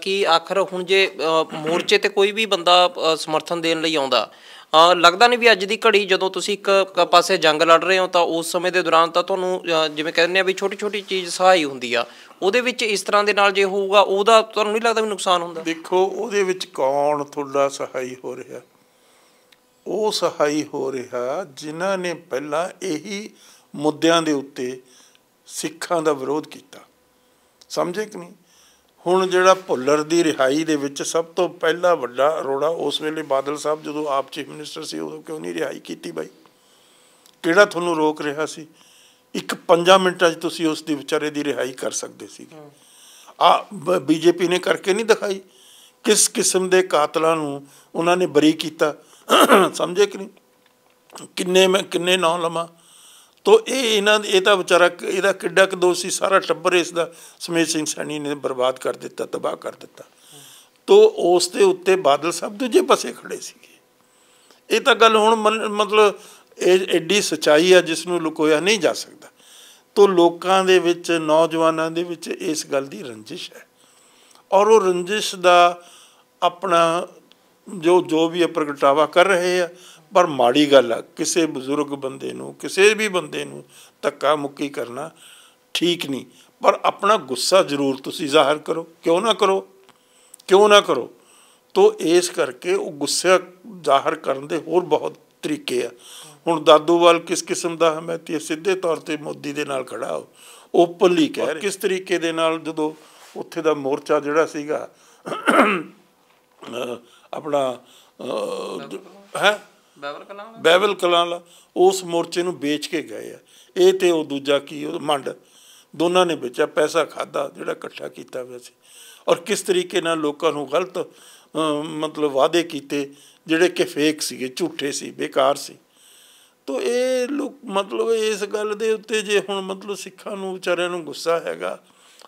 ਕਿ ਆਖਰ ਹੁਣ ਜੇ ਮੋਰਚੇ ਤੇ ਕੋਈ ਵੀ ਬੰਦਾ ਸਮਰਥਨ ਦੇਣ ਲਈ ਆਉਂਦਾ ਲੱਗਦਾ ਨਹੀਂ ਵੀ ਅੱਜ ਦੀ ਘੜੀ ਜਦੋਂ ਤੁਸੀਂ ਇੱਕ ਪਾਸੇ ਜੰਗ ਲੜ ਰਹੇ ਹੋ ਤਾਂ ਉਸ ਸਮੇਂ ਦੇ ਦੌਰਾਨ ਤਾਂ ਤੁਹਾਨੂੰ ਜਿਵੇਂ ਕਹਿੰਦੇ ਆ ਵੀ ਛੋਟੀ ਛੋਟੀ ਚੀਜ਼ ਸਹਾਈ ਹੁੰਦੀ ਆ ਉਹਦੇ ਵਿੱਚ ਇਸ ਤਰ੍ਹਾਂ ਦੇ ਨਾਲ ਜੇ ਹੋਊਗਾ ਉਹਦਾ ਤੁਹਾਨੂੰ ਨਹੀਂ ਲੱਗਦਾ ਵੀ ਨੁਕਸਾਨ ਹੁੰਦਾ ਦੇਖੋ ਉਹਦੇ ਵਿੱਚ ਕੌਣ ਤੁਹਾਡਾ ਸਹਾਈ ਹੋ ਰਿਹਾ ਉਹ ਸਹਾਈ ਹੋ ਰਿਹਾ ਜਿਨ੍ਹਾਂ ਨੇ ਪਹਿਲਾਂ ਇਹੀ ਮੁੱਦਿਆਂ ਦੇ ਉੱਤੇ ਸਿੱਖਾਂ ਦਾ ਵਿਰੋਧ ਕੀਤਾ ਸਮਝੇ ਕਿ ਨਹੀਂ ਹੁਣ ਜਿਹੜਾ ਭੁੱਲਰ ਦੀ ਰਿਹਾਈ ਦੇ ਵਿੱਚ ਸਭ ਤੋਂ ਪਹਿਲਾ ਵੱਡਾ ਰੋੜਾ ਉਸ ਵੇਲੇ ਬਾਦਲ ਸਾਹਿਬ ਜਦੋਂ ਆਪ ਚੀਫ ਮਿਨਿਸਟਰ ਸੀ ਉਦੋਂ ਕਿਉਂ ਨਹੀਂ ਰਿਹਾਈ ਕੀਤੀ ਬਾਈ ਕਿਹੜਾ ਤੁਹਾਨੂੰ ਰੋਕ ਰਿਹਾ ਸੀ ਇੱਕ 5 ਮਿੰਟਾਂ 'ਚ ਤੁਸੀਂ ਉਸ ਦੀ ਵਿਚਾਰੇ ਦੀ ਰਿਹਾਈ ਕਰ ਸਕਦੇ ਸੀ ਆ ਬੀਜੇਪੀ ਨੇ ਕਰਕੇ ਨਹੀਂ ਦਿਖਾਈ ਕਿਸ ਕਿਸਮ ਦੇ ਕਾਤਲਾਂ ਨੂੰ ਉਹਨਾਂ ਨੇ ਬਰੀ ਕੀਤਾ ਸਮਝੇ ਕਿ ਨਹੀਂ ਕਿੰਨੇ ਮੈਂ ਕਿੰਨੇ ਨਾਂ ਲਵਾਂ ਤੋ ਇਹ ਇਹਨਾਂ ਇਹ ਤਾਂ ਵਿਚਾਰਾ ਇਹਦਾ ਕਿੱਡਾ ਕੁ ਦੋਸ਼ ਸੀ ਸਾਰਾ ਟੱਬਰ ਇਸ ਦਾ ਸਮੇਤ ਸਿੰਘ ਸੈਣੀ ਨੇ ਬਰਬਾਦ ਕਰ ਦਿੱਤਾ ਤਬਾਹ ਕਰ ਦਿੱਤਾ ਤੋ ਉਸ ਦੇ ਉੱਤੇ ਬਾਦਲ ਸਭ ਦੂਜੇ ਪਾਸੇ ਖੜੇ ਸੀਗੇ ਇਹ ਤਾਂ ਗੱਲ ਹੁਣ ਮਤਲਬ ਇਹ ਐਡੀ ਸਚਾਈ ਆ ਜਿਸ ਨੂੰ ਲੁਕੋਇਆ ਨਹੀਂ ਜਾ ਸਕਦਾ ਤੋ ਲੋਕਾਂ ਦੇ ਵਿੱਚ ਨੌਜਵਾਨਾਂ ਦੇ ਵਿੱਚ ਇਸ ਗੱਲ ਦੀ ਰੰਜਿਸ਼ ਹੈ ਔਰ ਉਹ ਰੰਜਿਸ਼ ਦਾ ਆਪਣਾ ਜੋ ਜੋ ਵੀ ਇਹ ਪ੍ਰਗਟਾਵਾ ਕਰ ਰਹੇ ਆ ਪਰ ਮਾੜੀ ਗੱਲ ਆ ਕਿਸੇ ਬਜ਼ੁਰਗ ਬੰਦੇ ਨੂੰ ਕਿਸੇ ਵੀ ਬੰਦੇ ਨੂੰ ਧੱਕਾ ਮੁੱਕੀ ਕਰਨਾ ਠੀਕ ਨਹੀਂ ਪਰ ਆਪਣਾ ਗੁੱਸਾ ਜ਼ਰੂਰ ਤੁਸੀਂ ਜ਼ਾਹਰ ਕਰੋ ਕਿਉਂ ਨਾ ਕਰੋ ਕਿਉਂ ਨਾ ਕਰੋ ਤੋ ਇਸ ਕਰਕੇ ਉਹ ਗੁੱਸਾ ਜ਼ਾਹਰ ਕਰਨ ਦੇ ਹੋਰ ਬਹੁਤ ਤਰੀਕੇ ਆ ਹੁਣ ਦਾਦੂਵਾਲ ਕਿਸ ਕਿਸਮ ਦਾ ਹਮੈਤੀ ਸਿੱਧੇ ਤੌਰ ਤੇ ਮੋਦੀ ਦੇ ਨਾਲ ਖੜਾ ਹੋ ਓਪਨਲੀ ਕਹਿ ਰਿਹਾ ਕਿਸ ਤਰੀਕੇ ਦੇ ਨਾਲ ਜਦੋਂ ਉੱਥੇ ਦਾ ਮੋਰਚਾ ਜਿਹੜਾ ਸੀਗਾ ਆਪਣਾ ਹੈ ਬਾਈਬਲ ਕਲਾਂ ਬਾਈਬਲ ਕਲਾਂ ਉਸ ਮੋਰਚੇ ਨੂੰ ਵੇਚ ਕੇ ਗਏ ਆ ਇਹ ਤੇ ਉਹ ਦੂਜਾ ਕੀ ਉਹ ਮੰਡ ਦੋਨਾਂ ਨੇ ਵੇਚਿਆ ਪੈਸਾ ਖਾਦਾ ਜਿਹੜਾ ਇਕੱਠਾ ਕੀਤਾ ਹੋਇਆ ਸੀ ਔਰ ਕਿਸ ਤਰੀਕੇ ਨਾਲ ਲੋਕਾਂ ਨੂੰ ਗਲਤ ਮਤਲਬ ਵਾਅਦੇ ਕੀਤੇ ਜਿਹੜੇ ਕਿ ਫੇਕ ਸੀਗੇ ਝੂਠੇ ਸੀ ਬੇਕਾਰ ਸੀ ਤੋ ਇਹ ਲੋਕ ਮਤਲਬ ਇਸ ਗੱਲ ਦੇ ਉੱਤੇ ਜੇ ਹੁਣ ਮਤਲਬ ਸਿੱਖਾਂ ਨੂੰ ਵਿਚਾਰਿਆਂ ਨੂੰ ਗੁੱਸਾ ਹੈਗਾ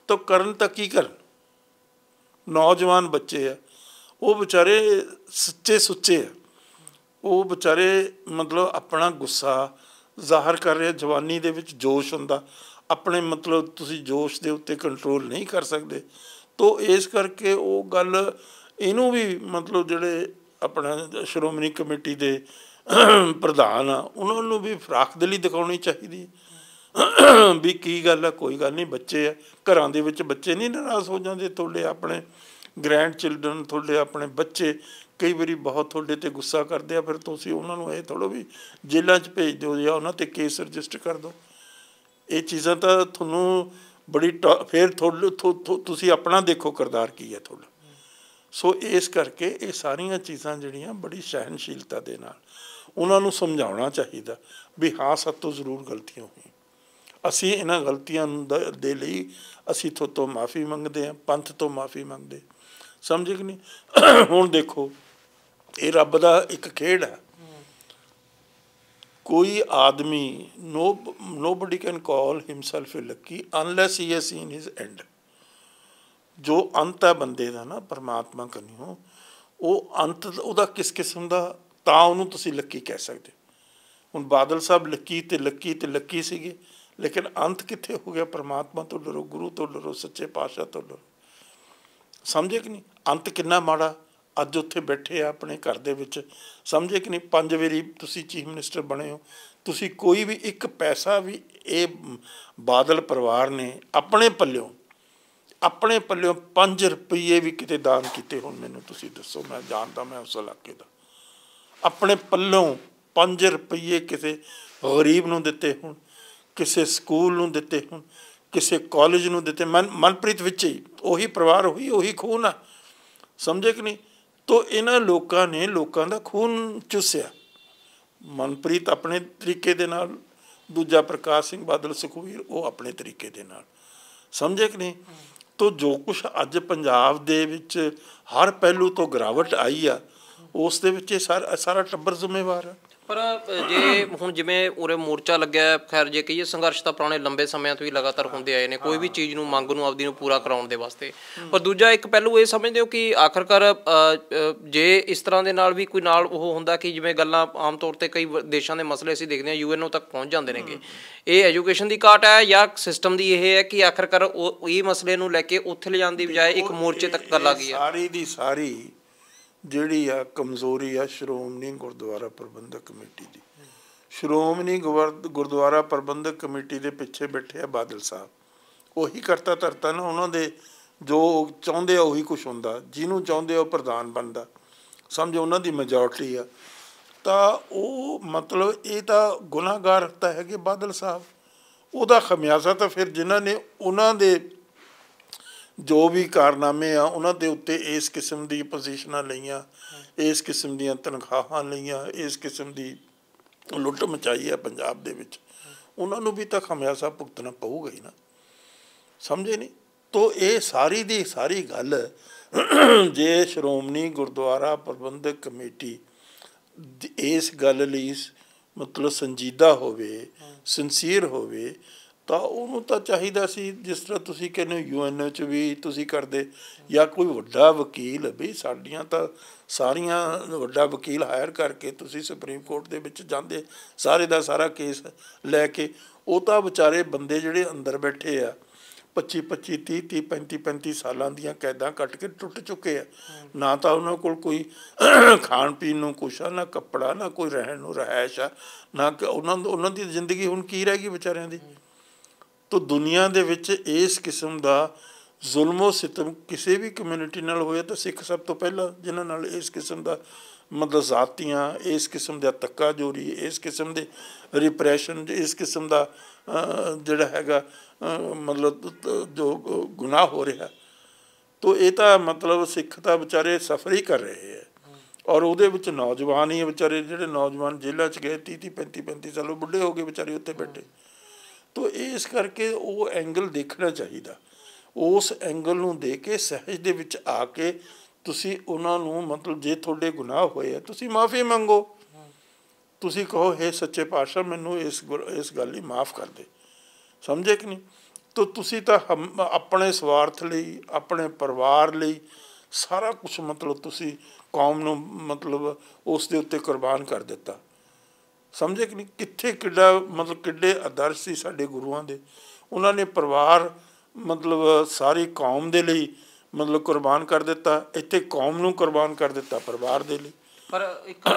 ਤਾਂ ਕਰਨ ਤਾਂ ਕੀ ਕਰਨ ਨੌਜਵਾਨ ਬੱਚੇ ਆ ਉਹ ਵਿਚਾਰੇ ਸੱਚੇ ਸੁੱਚੇ ਉਹ ਵਿਚਾਰੇ ਮਤਲਬ ਆਪਣਾ ਗੁੱਸਾ ਜ਼ਾਹਰ ਕਰ ਰਿਹਾ ਜਵਾਨੀ ਦੇ ਵਿੱਚ ਜੋਸ਼ ਹੁੰਦਾ ਆਪਣੇ ਮਤਲਬ ਤੁਸੀਂ ਜੋਸ਼ ਦੇ ਉੱਤੇ ਕੰਟਰੋਲ ਨਹੀਂ ਕਰ ਸਕਦੇ ਤੋਂ ਇਸ ਕਰਕੇ ਉਹ ਗੱਲ ਇਹਨੂੰ ਵੀ ਮਤਲਬ ਜਿਹੜੇ ਆਪਣਾ ਸ਼੍ਰੋਮਣੀ ਕਮੇਟੀ ਦੇ ਪ੍ਰਧਾਨ ਆ ਉਹਨਾਂ ਨੂੰ ਵੀ ਫਰਾਖ ਲਈ ਦਿਖਾਉਣੀ ਚਾਹੀਦੀ ਵੀ ਕੀ ਗੱਲ ਆ ਕੋਈ ਗੱਲ ਨਹੀਂ ਬੱਚੇ ਆ ਘਰਾਂ ਦੇ ਵਿੱਚ ਬੱਚੇ ਨਹੀਂ ਨਰਾਸ ਹੋ ਜਾਂਦੇ ਤੁਹਾਡੇ ਆਪਣੇ ਗ੍ਰੈਂਡ ਚਿਲਡਰਨ ਤੁਹਾਡੇ ਆਪਣੇ ਬੱਚੇ ਕਈ ਵਾਰੀ ਬਹੁਤ ਤੁਹਾਡੇ ਤੇ ਗੁੱਸਾ ਕਰਦੇ ਆ ਫਿਰ ਤੁਸੀਂ ਉਹਨਾਂ ਨੂੰ ਇਹ ਥੋੜੋ ਵੀ ਜੇਲ੍ਹਾਂ 'ਚ ਭੇਜ ਦਿਓ ਜਾਂ ਉਹਨਾਂ ਤੇ ਕੇਸ ਰਜਿਸਟਰ ਕਰ ਦਿਓ ਇਹ ਚੀਜ਼ਾਂ ਤਾਂ ਤੁਹਾਨੂੰ ਬੜੀ ਫਿਰ ਤੁਸੀਂ ਆਪਣਾ ਦੇਖੋ ਕਰਦਾਰ ਕੀ ਹੈ ਤੁਹਾਡਾ ਸੋ ਇਸ ਕਰਕੇ ਇਹ ਸਾਰੀਆਂ ਚੀਜ਼ਾਂ ਜਿਹੜੀਆਂ ਬੜੀ ਸਹਿਨਸ਼ੀਲਤਾ ਦੇ ਨਾਲ ਉਹਨਾਂ ਨੂੰ ਸਮਝਾਉਣਾ ਚਾਹੀਦਾ ਵੀ ਹਾਂ ਸਭ ਤੋਂ ਜ਼ਰੂਰ ਗਲਤੀਆਂ ਹੋਈਆਂ ਅਸੀਂ ਇਹਨਾਂ ਗਲਤੀਆਂ ਦੇ ਲਈ ਅਸੀਂ ਤੁਹਾਡੇ ਤੋਂ ਮਾਫੀ ਮੰਗਦੇ ਹਾਂ ਪੰਥ ਤੋਂ ਮਾਫੀ ਮੰਗਦੇ ਹਾਂ ਸਮਝੇ ਕਿ ਨਹੀਂ ਹੁਣ ਦੇਖੋ ਇਹ ਰੱਬ ਦਾ ਇੱਕ ਖੇਡ ਹੈ ਕੋਈ ਆਦਮੀ no nobody can call himself lucky unless he has seen his and ਜੋ ਅੰਤ ਹੈ ਬੰਦੇ ਦਾ ਨਾ ਪਰਮਾਤਮਾ ਹੋ ਉਹ ਅੰਤ ਉਹਦਾ ਕਿਸ ਕਿਸਮ ਦਾ ਤਾਂ ਉਹਨੂੰ ਤੁਸੀਂ ਲੱਕੀ ਕਹਿ ਸਕਦੇ ਹੁਣ ਬਾਦਲ ਸਾਹਿਬ ਲੱਕੀ ਤੇ ਲੱਕੀ ਤੇ ਲੱਕੀ ਸੀਗੇ ਲੇਕਿਨ ਅੰਤ ਕਿੱਥੇ ਹੋ ਗਿਆ ਪਰਮਾਤਮਾ ਤੋਂ ਡਰੋ ਗੁਰੂ ਤੋਂ ਡਰੋ ਸੱਚੇ ਪਾਤਸ਼ਾਹ ਤੋਂ ਡਰੋ ਸਮਝੇ ਕਿ ਨਹੀਂ ਅੰਤ ਕਿੰਨਾ ਮਾੜਾ ਅੱਜ ਉੱਥੇ ਬੈਠੇ ਆ ਆਪਣੇ ਘਰ ਦੇ ਵਿੱਚ ਸਮਝੇ ਕਿ ਨਹੀਂ ਪੰਜ ਵੇਰੀ ਤੁਸੀਂ ਚੀਫ ਮਿਨਿਸਟਰ ਬਣੇ ਹੋ ਤੁਸੀਂ ਕੋਈ ਵੀ ਇੱਕ ਪੈਸਾ ਵੀ ਇਹ ਬਾਦਲ ਪਰਿਵਾਰ ਨੇ ਆਪਣੇ ਪੱਲਿਓਂ ਆਪਣੇ ਪੱਲਿਓਂ 5 ਰੁਪਏ ਵੀ ਕਿਤੇ ਦਾਨ ਕੀਤੇ ਹੋਣ ਮੈਨੂੰ ਤੁਸੀਂ ਦੱਸੋ ਮੈਂ ਜਾਣਦਾ ਮੈਂ ਉਸ ਇਲਾਕੇ ਦਾ ਆਪਣੇ ਪੱਲੋਂ 5 ਰੁਪਏ ਕਿਸੇ ਗਰੀਬ ਨੂੰ ਦਿੱਤੇ ਹੋਣ ਕਿਸੇ ਸਕੂਲ ਨੂੰ ਦਿੱਤੇ ਹੋਣ ਕਿਸੇ ਕਾਲਜ ਨੂੰ ਦਿੱਤੇ ਮਨ ਮਨਪ੍ਰੀਤ ਵਿੱਚ ਹੀ ਉਹੀ ਪਰਿਵਾਰ ਹੋਈ ਉਹੀ ਖੂਨ ਆ ਸਮਝੇ ਕਿ ਨਹੀਂ ਤੋ ਇਹਨਾਂ ਲੋਕਾਂ ਨੇ ਲੋਕਾਂ ਦਾ ਖੂਨ ਚੁੱਸਿਆ ਮਨਪ੍ਰੀਤ ਆਪਣੇ ਤਰੀਕੇ ਦੇ ਨਾਲ ਦੂਜਾ ਪ੍ਰਕਾਸ਼ ਸਿੰਘ ਬਾਦਲ ਸੁਖਵੀਰ ਉਹ ਆਪਣੇ ਤਰੀਕੇ ਦੇ ਨਾਲ ਸਮਝੇ ਕਿ ਨਹੀਂ ਤੋ ਜੋ ਕੁਝ ਅੱਜ ਪੰਜਾਬ ਦੇ ਵਿੱਚ ਹਰ ਪਹਿਲੂ ਤੋਂ ਗਰਾਵਟ ਆਈ ਆ ਉਸ ਦੇ ਵਿੱਚ ਇਹ ਸਾਰਾ ਟੱਬਰ ਜ਼ਿੰਮੇਵਾਰ ਹੈ ਪਰ ਜੇ ਹੁਣ ਜਿਵੇਂ ਉਰੇ ਮੋਰਚਾ ਲੱਗਿਆ ਖੈਰ ਜੇ ਕਹੀਏ ਸੰਘਰਸ਼ ਤਾਂ ਪੁਰਾਣੇ ਲੰਬੇ ਸਮਿਆਂ ਤੋਂ ਹੀ ਲਗਾਤਾਰ ਹੁੰਦੇ ਆਏ ਨੇ ਕੋਈ ਵੀ ਚੀਜ਼ ਨੂੰ ਮੰਗ ਨੂੰ ਆਪਦੀ ਨੂੰ ਪੂਰਾ ਕਰਾਉਣ ਦੇ ਵਾਸਤੇ ਪਰ ਦੂਜਾ ਇੱਕ ਪਹਿਲੂ ਇਹ ਸਮਝਦੇ ਹੋ ਕਿ ਆਖਰਕਾਰ ਜੇ ਇਸ ਤਰ੍ਹਾਂ ਦੇ ਨਾਲ ਵੀ ਕੋਈ ਨਾਲ ਉਹ ਹੁੰਦਾ ਕਿ ਜਿਵੇਂ ਗੱਲਾਂ ਆਮ ਤੌਰ ਤੇ ਕਈ ਦੇਸ਼ਾਂ ਦੇ ਮਸਲੇ ਅਸੀਂ ਦੇਖਦੇ ਹਾਂ ਯੂਐਨਓ ਤੱਕ ਪਹੁੰਚ ਜਾਂਦੇ ਨੇਗੇ ਇਹ ਐਜੂਕੇਸ਼ਨ ਦੀ ਘਾਟ ਹੈ ਜਾਂ ਸਿਸਟਮ ਦੀ ਇਹ ਹੈ ਕਿ ਆਖਰਕਾਰ ਉਹ ਇਹ ਮਸਲੇ ਨੂੰ ਲੈ ਕੇ ਉੱਥੇ ਲਿਜਾਣ ਦੀ ਬਜਾਏ ਇੱਕ ਮੋਰਚੇ ਤੱਕ ਕਰ ਲੱਗੀ ਹੈ ਸਾਰੀ ਦੀ ਸਾਰੀ ਜਿਹੜੀ ਆ ਕਮਜ਼ੋਰੀ ਆ ਸ਼੍ਰੋਮਣੀ ਗੁਰਦੁਆਰਾ ਪ੍ਰਬੰਧਕ ਕਮੇਟੀ ਦੀ ਸ਼੍ਰੋਮਣੀ ਗੁਰਦੁਆਰਾ ਪ੍ਰਬੰਧਕ ਕਮੇਟੀ ਦੇ ਪਿੱਛੇ ਬੈਠੇ ਆ ਬਾਦਲ ਸਾਹਿਬ ਉਹੀ ਕਰਤਾ ਧਰਤਾ ਨਾ ਉਹਨਾਂ ਦੇ ਜੋ ਚਾਹੁੰਦੇ ਆ ਉਹੀ ਕੁਝ ਹੁੰਦਾ ਜਿਹਨੂੰ ਚਾਹੁੰਦੇ ਆ ਉਹ ਪ੍ਰਧਾਨ ਬਣਦਾ ਸਮਝੋ ਉਹਨਾਂ ਦੀ ਮੈਜੋਰਟੀ ਆ ਤਾਂ ਉਹ ਮਤਲਬ ਇਹ ਤਾਂ ਗੁਨਾਹਗਾਰ ਤਾਂ ਹੈ ਕਿ ਬਾਦਲ ਸਾਹਿਬ ਉਹਦਾ ਖਮਿਆਜ਼ਾ ਤਾਂ ਫਿਰ ਜਿਨ੍ਹਾਂ ਨੇ ਉਹਨਾਂ ਦੇ ਜੋ ਵੀ ਕਾਰਨਾਮੇ ਆ ਉਹਨਾਂ ਦੇ ਉੱਤੇ ਇਸ ਕਿਸਮ ਦੀ ਪੋਜੀਸ਼ਨਾਂ ਲਈਆਂ ਇਸ ਕਿਸਮ ਦੀਆਂ ਤਨਖਾਹਾਂ ਲਈਆਂ ਇਸ ਕਿਸਮ ਦੀ ਲੁੱਟ ਮਚਾਈ ਹੈ ਪੰਜਾਬ ਦੇ ਵਿੱਚ ਉਹਨਾਂ ਨੂੰ ਵੀ ਤਾਂ ਖਮਿਆਸਾ ਭੁਗਤਣਾ ਪਊਗਾ ਹੀ ਨਾ ਸਮਝੇ ਨਹੀਂ ਤੋ ਇਹ ਸਾਰੀ ਦੀ ਸਾਰੀ ਗੱਲ ਜੇ ਸ਼੍ਰੋਮਣੀ ਗੁਰਦੁਆਰਾ ਪ੍ਰਬੰਧਕ ਕਮੇਟੀ ਇਸ ਗੱਲ ਲਈ ਮਤਲਬ ਸੰਜੀਦਾ ਹੋਵੇ ਸincere ਹੋਵੇ ਤਾਂ ਉਹਨੂੰ ਤਾਂ ਚਾਹੀਦਾ ਸੀ ਜਿਸ ਤਰ੍ਹਾਂ ਤੁਸੀਂ ਕਹਿੰਦੇ ਯੂਐਨ ਚ ਵੀ ਤੁਸੀਂ ਕਰਦੇ ਜਾਂ ਕੋਈ ਵੱਡਾ ਵਕੀਲ ਵੀ ਸਾਡੀਆਂ ਤਾਂ ਸਾਰੀਆਂ ਵੱਡਾ ਵਕੀਲ ਹਾਇਰ ਕਰਕੇ ਤੁਸੀਂ ਸੁਪਰੀਮ ਕੋਰਟ ਦੇ ਵਿੱਚ ਜਾਂਦੇ ਸਾਰੇ ਦਾ ਸਾਰਾ ਕੇਸ ਲੈ ਕੇ ਉਹ ਤਾਂ ਵਿਚਾਰੇ ਬੰਦੇ ਜਿਹੜੇ ਅੰਦਰ ਬੈਠੇ ਆ 25 25 30 30 35 35 ਸਾਲਾਂ ਦੀਆਂ ਕੈਦਾਂ ਕੱਟ ਕੇ ਟੁੱਟ ਚੁੱਕੇ ਆ ਨਾ ਤਾਂ ਉਹਨਾਂ ਕੋਲ ਕੋਈ ਖਾਣ ਪੀਣ ਨੂੰ ਕੁਛ ਆ ਨਾ ਕੱਪੜਾ ਨਾ ਕੋਈ ਰਹਿਣ ਨੂੰ ਰਹਿائش ਆ ਨਾ ਉਹਨਾਂ ਉਹਨਾਂ ਦੀ ਜ਼ਿੰਦਗੀ ਹੁਣ ਕੀ ਰਹਿ ਗਈ ਵਿਚਾਰਿਆਂ ਦੀ ਤੋ ਦੁਨੀਆ ਦੇ ਵਿੱਚ ਇਸ ਕਿਸਮ ਦਾ ਜ਼ੁਲਮੋ ਸਿਤਮ ਕਿਸੇ ਵੀ ਕਮਿਊਨਿਟੀ ਨਾਲ ਹੋਇਆ ਤਾਂ ਸਿੱਖ ਸਭ ਤੋਂ ਪਹਿਲਾਂ ਜਿਨ੍ਹਾਂ ਨਾਲ ਇਸ ਕਿਸਮ ਦਾ ਮਤਲਬ ਜ਼ਾਤੀਆਂ ਇਸ ਕਿਸਮ ਦੇ ਤੱਕਾ ਜੋਰੀ ਇਸ ਕਿਸਮ ਦੇ ਰਿਪਰੈਸ਼ਨ ਇਸ ਕਿਸਮ ਦਾ ਜਿਹੜਾ ਹੈਗਾ ਮਤਲਬ ਜੋ ਗੁਨਾਹ ਹੋ ਰਿਹਾ ਤੋ ਇਹ ਤਾਂ ਮਤਲਬ ਸਿੱਖ ਤਾਂ ਵਿਚਾਰੇ ਸਫਰ ਹੀ ਕਰ ਰਹੇ ਹੈ ਔਰ ਉਹਦੇ ਵਿੱਚ ਨੌਜਵਾਨ ਹੀ ਵਿਚਾਰੇ ਜਿਹੜੇ ਨੌਜਵਾਨ ਜੇਲ੍ਹਾਂ 'ਚ ਗਏ 30 35 35 ਸਾਲ ਉਹ ਬੁੱਢੇ ਹੋ ਗਏ ਵਿਚਾਰੇ ਉੱਥੇ ਬੈਠੇ ਤੋ ਇਸ ਕਰਕੇ ਉਹ ਐਂਗਲ ਦੇਖਣਾ ਚਾਹੀਦਾ ਉਸ ਐਂਗਲ ਨੂੰ ਦੇ ਕੇ ਸਹਿਜ ਦੇ ਵਿੱਚ ਆ ਕੇ ਤੁਸੀਂ ਉਹਨਾਂ ਨੂੰ ਮਤਲਬ ਜੇ ਤੁਹਾਡੇ ਗੁਨਾਹ ਹੋਏ ਆ ਤੁਸੀਂ ਮਾਫੀ ਮੰਗੋ ਤੁਸੀਂ ਕਹੋ हे ਸੱਚੇ ਪਾਤਸ਼ਾਹ ਮੈਨੂੰ ਇਸ ਇਸ ਗੱਲ ਲਈ ਮਾਫ ਕਰ ਦੇ ਸਮਝੇ ਕਿ ਨਹੀਂ ਤੋ ਤੁਸੀਂ ਤਾਂ ਆਪਣੇ ਸਵਾਰਥ ਲਈ ਆਪਣੇ ਪਰਿਵਾਰ ਲਈ ਸਾਰਾ ਕੁਝ ਮਤਲਬ ਤੁਸੀਂ ਕੌਮ ਨੂੰ ਮਤਲਬ ਉਸ ਦੇ ਉੱਤੇ ਕੁਰਬਾਨ ਕਰ ਦਿੱਤਾ ਸਮਝੇ ਕਿ ਨਹੀਂ ਕਿੱਥੇ ਕਿੱਡਾ ਮਤਲਬ ਕਿੱਡੇ ਆਦਰਸ਼ ਸੀ ਸਾਡੇ ਗੁਰੂਆਂ ਦੇ ਉਹਨਾਂ ਨੇ ਪਰਿਵਾਰ ਮਤਲਬ ਸਾਰੀ ਕੌਮ ਦੇ ਲਈ ਮਤਲਬ ਕੁਰਬਾਨ ਕਰ ਦਿੱਤਾ ਇੱਥੇ ਕੌਮ ਨੂੰ ਕੁਰਬਾਨ ਕਰ ਦਿੱਤਾ ਪਰਿਵਾਰ ਦੇ ਲਈ ਪਰ ਇੱਕ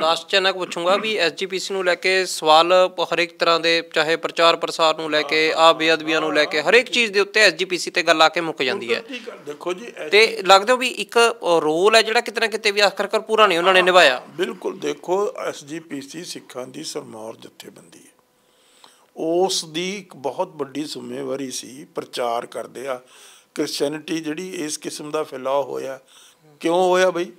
ਲਾਸਟ ਚ ਨਾ ਪੁੱਛੂੰਗਾ ਵੀ ਐਸਜੀਪੀਸੀ ਨੂੰ ਲੈ ਕੇ ਸਵਾਲ ਹਰ ਇੱਕ ਤਰ੍ਹਾਂ ਦੇ ਚਾਹੇ ਪ੍ਰਚਾਰ ਪ੍ਰਸਾਰ ਨੂੰ ਲੈ ਕੇ ਆ ਬੇਅਦਬੀਆਂ ਨੂੰ ਲੈ ਕੇ ਹਰ ਇੱਕ ਚੀਜ਼ ਦੇ ਉੱਤੇ ਐਸਜੀਪੀਸੀ ਤੇ ਗੱਲ ਆ ਕੇ ਮੁੱਕ ਜਾਂਦੀ ਹੈ ਦੇਖੋ ਜੀ ਤੇ ਲੱਗਦਾ ਵੀ ਇੱਕ ਰੋਲ ਹੈ ਜਿਹੜਾ ਕਿਤੇ ਨਾ ਕਿਤੇ ਵੀ ਆਖਰ ਕਰ ਪੂਰਾ ਨਹੀਂ ਉਹਨਾਂ ਨੇ ਨਿਭਾਇਆ ਬਿਲਕੁਲ ਦੇਖੋ ਐਸਜੀਪੀਸੀ ਸਿੱਖਾਂ ਦੀ ਸਰਮੌਰ ਜਥੇਬੰਦੀ ਹੈ ਉਸ ਦੀ ਇੱਕ ਬਹੁਤ ਵੱਡੀ ਜ਼ਿੰਮੇਵਾਰੀ ਸੀ ਪ੍ਰਚਾਰ ਕਰਦੇ ਆ ਕ੍ਰਿਸਚੀਅਨਿਟੀ ਜਿਹੜੀ ਇਸ ਕਿਸਮ ਦਾ ਫੈਲਾਅ ਹੋਇਆ ਕਿਉਂ ਹੋਇਆ ਬਈ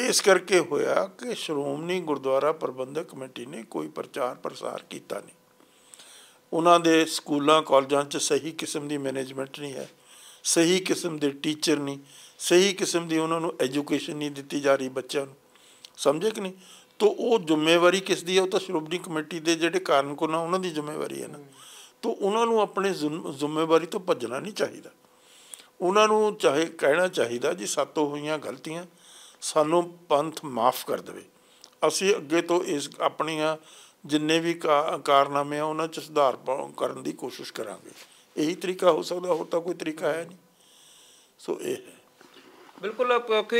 ਇਸ ਕਰਕੇ ਹੋਇਆ ਕਿ ਸ਼੍ਰੋਮਣੀ ਗੁਰਦੁਆਰਾ ਪ੍ਰਬੰਧਕ ਕਮੇਟੀ ਨੇ ਕੋਈ ਪ੍ਰਚਾਰ ਪ੍ਰਸਾਰ ਕੀਤਾ ਨਹੀਂ ਉਹਨਾਂ ਦੇ ਸਕੂਲਾਂ ਕਾਲਜਾਂ 'ਚ ਸਹੀ ਕਿਸਮ ਦੀ ਮੈਨੇਜਮੈਂਟ ਨਹੀਂ ਹੈ ਸਹੀ ਕਿਸਮ ਦੇ ਟੀਚਰ ਨਹੀਂ ਸਹੀ ਕਿਸਮ ਦੀ ਉਹਨਾਂ ਨੂੰ ਐਜੂਕੇਸ਼ਨ ਨਹੀਂ ਦਿੱਤੀ ਜਾ ਰਹੀ ਬੱਚਿਆਂ ਨੂੰ ਸਮਝੇ ਕਿ ਨਹੀਂ ਤੋ ਉਹ ਜ਼ਿੰਮੇਵਾਰੀ ਕਿਸ ਦੀ ਹੈ ਉਹ ਤਾਂ ਸ਼੍ਰੋਮਣੀ ਕਮੇਟੀ ਦੇ ਜਿਹੜੇ ਕਾਰਨ ਕੋਨਾ ਉਹਨਾਂ ਦੀ ਜ਼ਿੰਮੇਵਾਰੀ ਹੈ ਨਾ ਤੋ ਉਹਨਾਂ ਨੂੰ ਆਪਣੇ ਜ਼ਿੰਮੇਵਾਰੀ ਤੋਂ ਭੱਜਣਾ ਨਹੀਂ ਚਾਹੀਦਾ ਉਹਨਾਂ ਨੂੰ ਚਾਹੇ ਕਹਿਣਾ ਚਾਹੀਦਾ ਜੀ ਸਾਤੋਂ ਹੋਈਆਂ ਗਲਤੀਆਂ ਸਾਨੂੰ ਪੰਥ ਮਾਫ ਕਰ ਦੇਵੇ ਅਸੀਂ ਅੱਗੇ ਤੋਂ ਇਸ ਆਪਣੀਆਂ ਜਿੰਨੇ ਵੀ ਕਾਰਨਾਮੇ ਆ ਉਹਨਾਂ 'ਚ ਸੁਧਾਰ ਕਰਨ ਦੀ ਕੋਸ਼ਿਸ਼ ਕਰਾਂਗੇ ਇਹੀ ਤਰੀਕਾ ਹੋ ਸਕਦਾ ਹੋਰ ਤਾਂ ਕੋਈ ਤਰੀਕਾ ਹੈ ਨਹੀਂ ਸੋ ਇਹ ਬਿਲਕੁਲ ਕਿਉਂਕਿ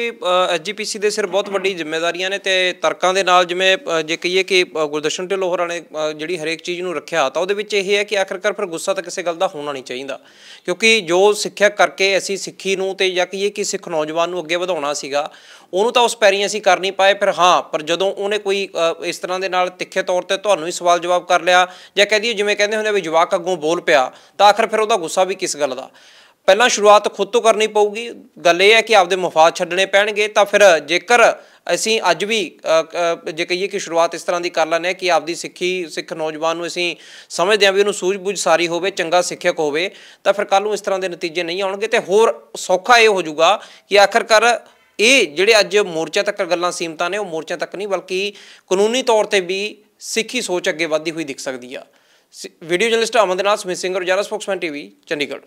ਐਸਜੀਪੀਸੀ ਦੇ ਸਿਰ ਬਹੁਤ ਵੱਡੀ ਜ਼ਿੰਮੇਵਾਰੀਆਂ ਨੇ ਤੇ ਤਰਕਾਂ ਦੇ ਨਾਲ ਜਿਵੇਂ ਜੇ ਕਹੀਏ ਕਿ ਗੁਰਦਸ਼ਨ ਢਿੱਲੋਂ ਹੋਰਾਂ ਨੇ ਜਿਹੜੀ ਹਰੇਕ ਚੀਜ਼ ਨੂੰ ਰੱਖਿਆ ਤਾਂ ਉਹਦੇ ਵਿੱਚ ਇਹ ਹੈ ਕਿ ਆਖਰਕਾਰ ਫਿਰ ਗੁੱਸਾ ਤਾਂ ਕਿਸੇ ਗੱਲ ਦਾ ਹੋਣਾ ਨਹੀਂ ਚਾਹੀਦਾ ਕਿਉਂਕਿ ਜੋ ਸਿੱਖਿਆ ਕਰਕੇ ਅਸੀਂ ਸਿੱਖੀ ਨੂੰ ਤੇ ਜਾਂ ਕਹੀਏ ਕਿ ਸਿੱਖ ਨੌਜਵਾਨ ਨੂੰ ਅੱਗੇ ਵਧਾਉਣਾ ਸੀਗਾ ਉਹਨੂੰ ਤਾਂ ਉਸ ਪੈਰੀਂ ਅਸੀਂ ਕਰ ਨਹੀਂ ਪਾਏ ਫਿਰ ਹਾਂ ਪਰ ਜਦੋਂ ਉਹਨੇ ਕੋਈ ਇਸ ਤਰ੍ਹਾਂ ਦੇ ਨਾਲ ਤਿੱਖੇ ਤੌਰ ਤੇ ਤੁਹਾਨੂੰ ਹੀ ਸਵਾਲ ਜਵਾਬ ਕਰ ਲਿਆ ਜਾਂ ਕਹਦੀ ਜਿਵੇਂ ਕਹਿੰਦੇ ਹੁੰਦੇ ਵੀ ਜਵਾਕ ਅੱਗੋਂ ਬੋਲ ਪਿਆ ਤਾਂ ਆਖਰ ਫਿਰ ਉਹਦਾ ਗੁੱਸਾ ਵੀ ਕਿਸ ਗੱਲ ਦਾ ਪਹਿਲਾਂ ਸ਼ੁਰੂਆਤ ਖੁਦ ਤੋਂ ਕਰਨੀ ਪਊਗੀ ਗੱਲ ਇਹ ਹੈ ਕਿ ਆਪਦੇ ਮਫਾਦ ਛੱਡਣੇ ਪੈਣਗੇ ਤਾਂ ਫਿਰ ਜੇਕਰ ਅਸੀਂ ਅੱਜ ਵੀ ਜੇ ਕਹੀਏ ਕਿ ਸ਼ੁਰੂਆਤ ਇਸ ਤਰ੍ਹਾਂ ਦੀ ਕਰ ਲੈਂਦੇ ਕਿ ਆਪਦੀ ਸਿੱਖੀ ਸਿੱਖ ਨੌਜਵਾਨ ਨੂੰ ਅਸੀਂ ਸਮਝਦੇ ਹਾਂ ਵੀ ਉਹਨੂੰ ਸੂਝ-ਬੂਝ ਸਾਰੀ ਹੋਵੇ ਚੰਗਾ ਸਿੱਖਿਅਕ ਹੋਵੇ ਤਾਂ ਫਿਰ ਕੱਲ ਨੂੰ ਇਸ ਤਰ੍ਹਾਂ ਦੇ ਨਤੀਜੇ ਨਹੀਂ ਆਉਣਗੇ ਤੇ ਹੋਰ ਸੌਖਾ ਇਹ ਹੋ ਜਾਊਗਾ ਕਿ ਆਖਰਕਾਰ ਇਹ ਜਿਹੜੇ ਅੱਜ ਮੋਰਚਾ ਤੱਕ ਗੱਲਾਂ ਸੀਮਤਾਂ ਨੇ ਉਹ ਮੋਰਚਾ ਤੱਕ ਨਹੀਂ ਬਲਕਿ ਕਾਨੂੰਨੀ ਤੌਰ ਤੇ ਵੀ ਸਿੱਖੀ ਸੋਚ ਅੱਗੇ ਵਧਦੀ ਹੋਈ ਦਿਖ ਸਕਦੀ ਆ ਵੀਡੀਓ ਜਰਨਲਿਸਟ ਅਮਨ ਦੇ ਨਾਲ ਸੁਮਿਤ ਸਿੰਘ ਸਪੋਕਸਮੈਨ ਟੀਵੀ ਚੰਡੀਗੜ੍ਹ